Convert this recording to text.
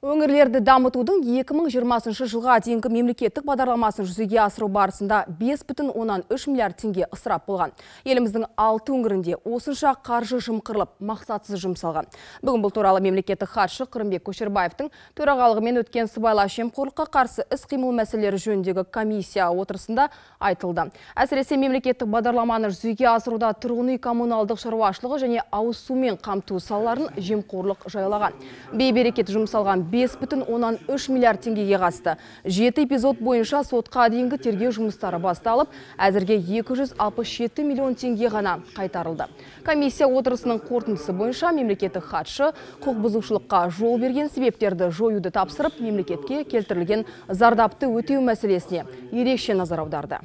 өңірлерді дамытудың 2020 жылға дейінгі мемлекеттік бағдарламасын жүзеге асыру барысында 5,3 миллиард теңге ысырап болған. Еліміздің алты өңірінде осынша қаржы жымқырылып, мақсатсыз жұмсалған. Бүгін бұл туралы мемлекеттік хатшы Қырымбек Көшербаевтың төрағалығымен өткен сыбайлас жемқорлыққа қарсы іс-қимыл мәселелері жөніндегі комиссия отырысында айтылды. Әсіресе мемлекеттік бағдарламаны жүзеге асыруда тұрғын үй коммуналдық шаруашылығы және ауыз сумен қамту салаларын жемқорлық жайлаған. Бейберекет жұмсалған бүтін бес 5,3 миллиард теңгеге қатысты жеті эпизод бойынша сотқа дейінгі тергеу жұмыстары басталып әзірге 267 миллион теңге ғана қайтарылды комиссия отырысының қорытындысы бойынша мемлекеттік хатшы құқық бұзушылыққа жол берген себептерді жоюды тапсырып мемлекетке келтірілген зардапты өтеу мәселесіне ерекше назар аударды